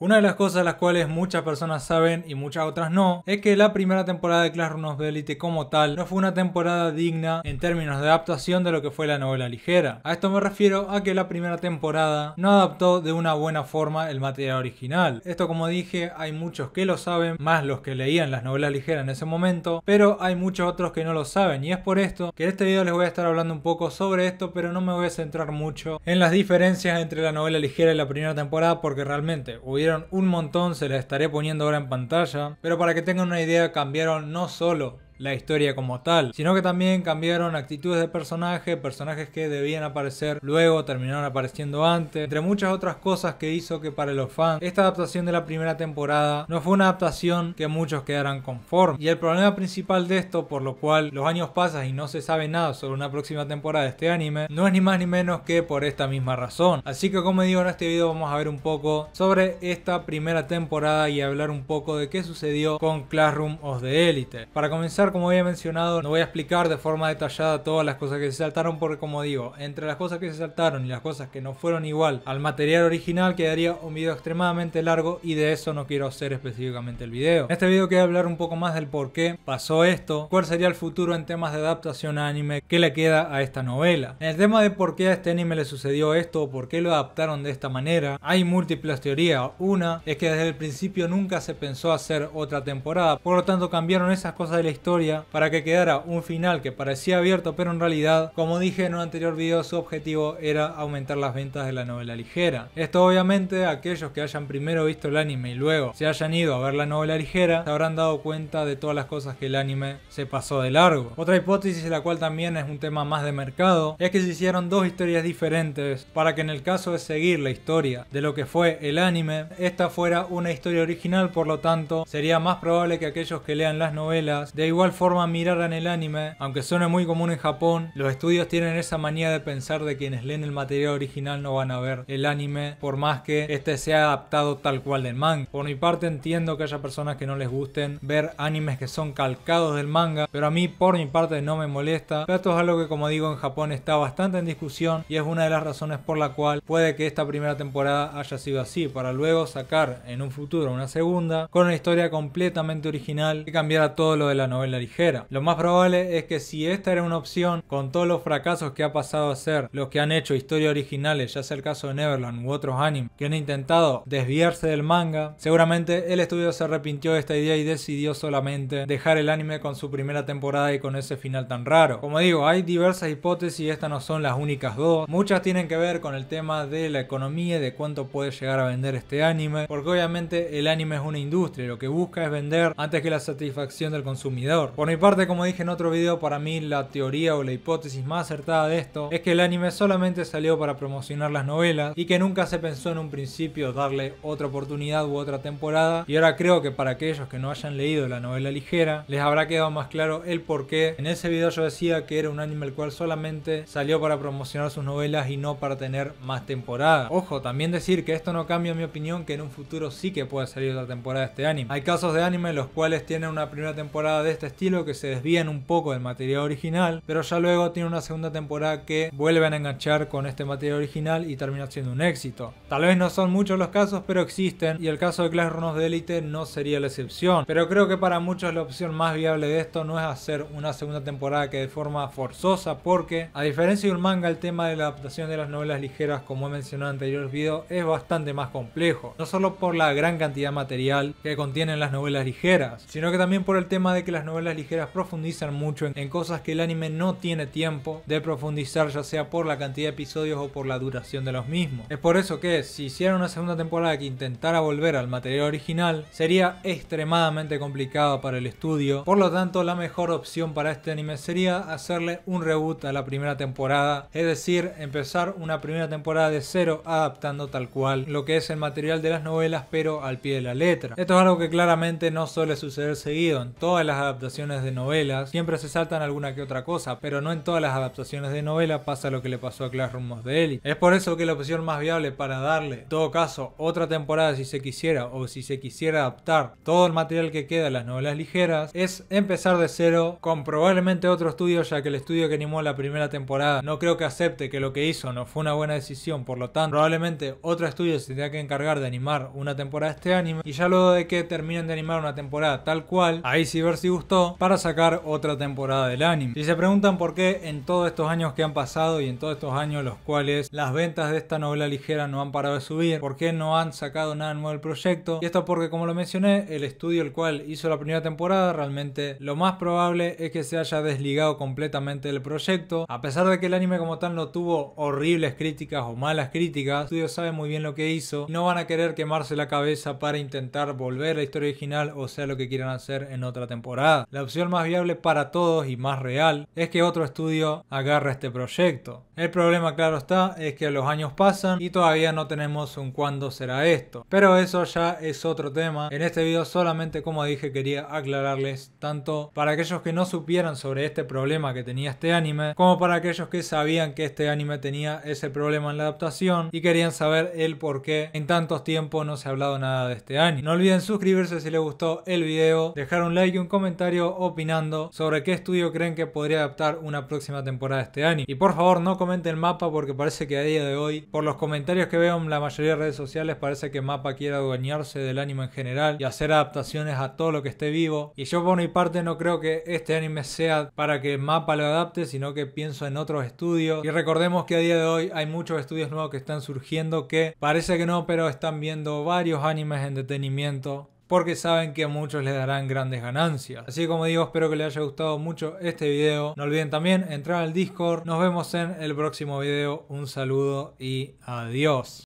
Una de las cosas las cuales muchas personas saben y muchas otras no, es que la primera temporada de Classroom of Elite como tal no fue una temporada digna en términos de adaptación de lo que fue la novela ligera. A esto me refiero a que la primera temporada no adaptó de una buena forma el material original. Esto como dije, hay muchos que lo saben, más los que leían las novelas ligeras en ese momento, pero hay muchos otros que no lo saben y es por esto que en este video les voy a estar hablando un poco sobre esto, pero no me voy a centrar mucho en las diferencias entre la novela ligera y la primera temporada porque realmente hubiera un montón, se las estaré poniendo ahora en pantalla. Pero para que tengan una idea, cambiaron no solo la historia como tal, sino que también cambiaron actitudes de personaje, personajes que debían aparecer luego terminaron apareciendo antes, entre muchas otras cosas que hizo que para los fans esta adaptación de la primera temporada no fue una adaptación que muchos quedaran conformes. Y el problema principal de esto, por lo cual los años pasan y no se sabe nada sobre una próxima temporada de este anime, no es ni más ni menos que por esta misma razón. Así que como digo en este video vamos a ver un poco sobre esta primera temporada y hablar un poco de qué sucedió con Classroom of the Elite. Para comenzar como había mencionado, no voy a explicar de forma detallada todas las cosas que se saltaron porque como digo, entre las cosas que se saltaron y las cosas que no fueron igual al material original quedaría un video extremadamente largo y de eso no quiero hacer específicamente el video. En este video quiero hablar un poco más del por qué pasó esto, cuál sería el futuro en temas de adaptación a anime, que le queda a esta novela. En el tema de por qué a este anime le sucedió esto o por qué lo adaptaron de esta manera, hay múltiples teorías. Una es que desde el principio nunca se pensó hacer otra temporada, por lo tanto cambiaron esas cosas de la historia para que quedara un final que parecía abierto pero en realidad, como dije en un anterior video, su objetivo era aumentar las ventas de la novela ligera. Esto obviamente aquellos que hayan primero visto el anime y luego se hayan ido a ver la novela ligera se habrán dado cuenta de todas las cosas que el anime se pasó de largo. Otra hipótesis, la cual también es un tema más de mercado, es que se hicieron dos historias diferentes para que en el caso de seguir la historia de lo que fue el anime, esta fuera una historia original, por lo tanto sería más probable que aquellos que lean las novelas de igual forma mirar en el anime, aunque suene muy común en Japón, los estudios tienen esa manía de pensar de quienes leen el material original no van a ver el anime, por más que este sea adaptado tal cual del manga. Por mi parte entiendo que haya personas que no les gusten ver animes que son calcados del manga, pero a mí por mi parte no me molesta, pero esto es algo que como digo en Japón está bastante en discusión y es una de las razones por la cual puede que esta primera temporada haya sido así, para luego sacar en un futuro una segunda con una historia completamente original que cambiara todo lo de la novela ligera. Lo más probable es que si esta era una opción, con todos los fracasos que ha pasado a ser, los que han hecho historias originales, ya sea el caso de Neverland u otros animes, que han intentado desviarse del manga, seguramente el estudio se arrepintió de esta idea y decidió solamente dejar el anime con su primera temporada y con ese final tan raro. Como digo, hay diversas hipótesis y estas no son las únicas dos. Muchas tienen que ver con el tema de la economía y de cuánto puede llegar a vender este anime, porque obviamente el anime es una industria, y lo que busca es vender antes que la satisfacción del consumidor. Por mi parte, como dije en otro video, para mí la teoría o la hipótesis más acertada de esto es que el anime solamente salió para promocionar las novelas y que nunca se pensó en un principio darle otra oportunidad u otra temporada y ahora creo que para aquellos que no hayan leído la novela ligera les habrá quedado más claro el por qué. En ese video yo decía que era un anime el cual solamente salió para promocionar sus novelas y no para tener más temporada. Ojo, también decir que esto no cambia mi opinión que en un futuro sí que puede salir la temporada de este anime. Hay casos de anime los cuales tienen una primera temporada de este estilo que se desvían un poco del material original, pero ya luego tiene una segunda temporada que vuelven a enganchar con este material original y termina siendo un éxito. Tal vez no son muchos los casos, pero existen y el caso de Classroom de Elite no sería la excepción, pero creo que para muchos la opción más viable de esto no es hacer una segunda temporada que de forma forzosa porque a diferencia de un manga el tema de la adaptación de las novelas ligeras como he mencionado en anteriores videos es bastante más complejo, no solo por la gran cantidad de material que contienen las novelas ligeras, sino que también por el tema de que las novelas novelas ligeras profundizan mucho en, cosas que el anime no tiene tiempo de profundizar, ya sea por la cantidad de episodios o por la duración de los mismos. Es por eso que si hiciera una segunda temporada que intentara volver al material original, sería extremadamente complicado para el estudio. Por lo tanto, la mejor opción para este anime sería hacerle un reboot a la primera temporada, es decir, empezar una primera temporada de cero adaptando tal cual lo que es el material de las novelas pero al pie de la letra. Esto es algo que claramente no suele suceder seguido en todas las adaptaciones de novelas siempre se saltan alguna que otra cosa, pero no en todas las adaptaciones de novela pasa lo que le pasó a Classroom of de Elite. Es por eso que la opción más viable para darle, en todo caso, otra temporada si se quisiera o si se quisiera adaptar todo el material que queda a las novelas ligeras es empezar de cero con probablemente otro estudio ya que el estudio que animó la primera temporada no creo que acepte que lo que hizo no fue una buena decisión, por lo tanto probablemente otro estudio se tenga que encargar de animar una temporada de este anime y ya luego de que terminen de animar una temporada tal cual, ahí sí ver si gustó para sacar otra temporada del anime. y se preguntan por qué en todos estos años que han pasado y en todos estos años los cuales las ventas de esta novela ligera no han parado de subir, por qué no han sacado nada nuevo del proyecto, y esto porque como lo mencioné, el estudio el cual hizo la primera temporada realmente lo más probable es que se haya desligado completamente del proyecto, a pesar de que el anime como tal no tuvo horribles críticas o malas críticas, el estudio sabe muy bien lo que hizo, no van a querer quemarse la cabeza para intentar volver a la historia original o sea lo que quieran hacer en otra temporada la opción más viable para todos y más real es que otro estudio agarre este proyecto. El problema claro está es que los años pasan y todavía no tenemos un cuándo será esto. Pero eso ya es otro tema. En este video solamente como dije quería aclararles tanto para aquellos que no supieran sobre este problema que tenía este anime como para aquellos que sabían que este anime tenía ese problema en la adaptación y querían saber el por qué en tantos tiempos no se ha hablado nada de este anime. No olviden suscribirse si les gustó el video, dejar un like y un comentario opinando sobre qué estudio creen que podría adaptar una próxima temporada de este anime Y por favor no comenten Mapa porque parece que a día de hoy, por los comentarios que veo en la mayoría de redes sociales, parece que Mapa quiere adueñarse del anime en general y hacer adaptaciones a todo lo que esté vivo. Y yo por mi parte no creo que este anime sea para que Mapa lo adapte, sino que pienso en otros estudios. Y recordemos que a día de hoy hay muchos estudios nuevos que están surgiendo que parece que no, pero están viendo varios animes en detenimiento porque saben que a muchos les darán grandes ganancias. Así como digo, espero que les haya gustado mucho este video. No olviden también entrar al Discord. Nos vemos en el próximo video. Un saludo y adiós.